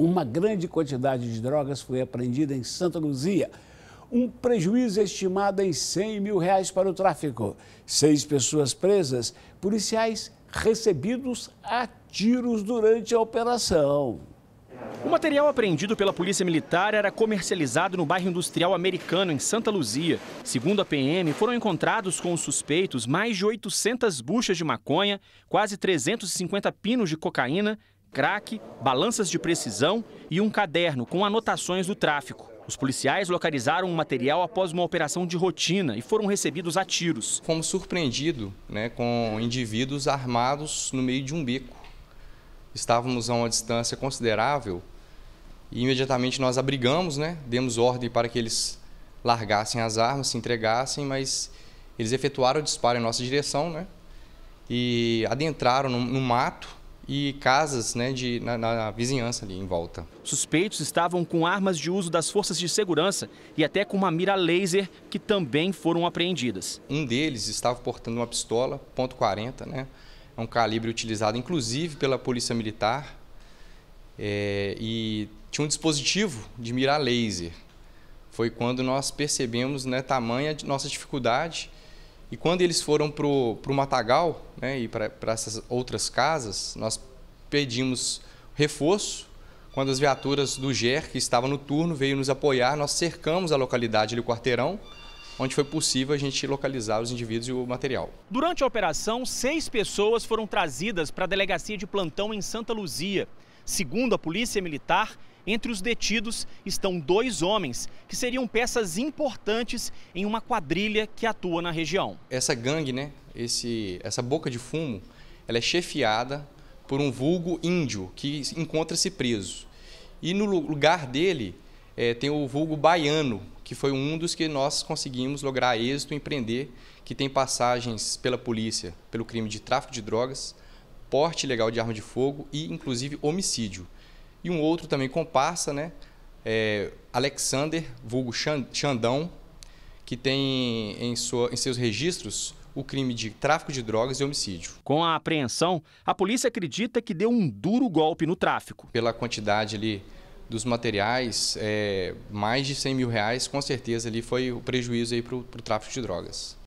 Uma grande quantidade de drogas foi apreendida em Santa Luzia. Um prejuízo estimado em 100 mil reais para o tráfico. Seis pessoas presas, policiais recebidos a tiros durante a operação. O material apreendido pela Polícia Militar era comercializado no bairro industrial americano, em Santa Luzia. Segundo a PM, foram encontrados com os suspeitos mais de 800 buchas de maconha, quase 350 pinos de cocaína, crack, balanças de precisão e um caderno com anotações do tráfico. Os policiais localizaram o material após uma operação de rotina e foram recebidos a tiros. Fomos surpreendidos né, com indivíduos armados no meio de um beco. Estávamos a uma distância considerável e imediatamente nós abrigamos, né, demos ordem para que eles largassem as armas, se entregassem, mas eles efetuaram o disparo em nossa direção né, e adentraram no, no mato e casas né, de, na, na, vizinhança ali em volta. Suspeitos estavam com armas de uso das forças de segurança e até com uma mira laser que também foram apreendidas. Um deles estava portando uma pistola .40, né? É um calibre utilizado inclusive pela polícia militar é, e tinha um dispositivo de mira laser. Foi quando nós percebemos né, tamanha nossa dificuldade e quando eles foram para o matagal né, e para essas outras casas, nós pedimos reforço. Quando as viaturas do GER, que estava no turno, veio nos apoiar, nós cercamos a localidade do quarteirão, onde foi possível a gente localizar os indivíduos e o material. Durante a operação, seis pessoas foram trazidas para a delegacia de plantão em Santa Luzia. Segundo a Polícia Militar, entre os detidos estão dois homens que seriam peças importantes em uma quadrilha que atua na região. Essa gangue, né, esse, essa boca de fumo, ela é chefiada por um vulgo índio que encontra-se preso. E no lugar dele é, tem o vulgo baiano, que foi um dos que nós conseguimos lograr êxito em empreender, que tem passagens pela polícia pelo crime de tráfico de drogas, porte ilegal de arma de fogo e, inclusive, homicídio. E um outro também comparsa, né? É Alexander, vulgo Xandão, que tem em, sua, em seus registros o crime de tráfico de drogas e homicídio. Com a apreensão, a polícia acredita que deu um duro golpe no tráfico. Pela quantidade ali dos materiais, é, mais de 100 mil reais, com certeza ali foi o prejuízo para o tráfico de drogas.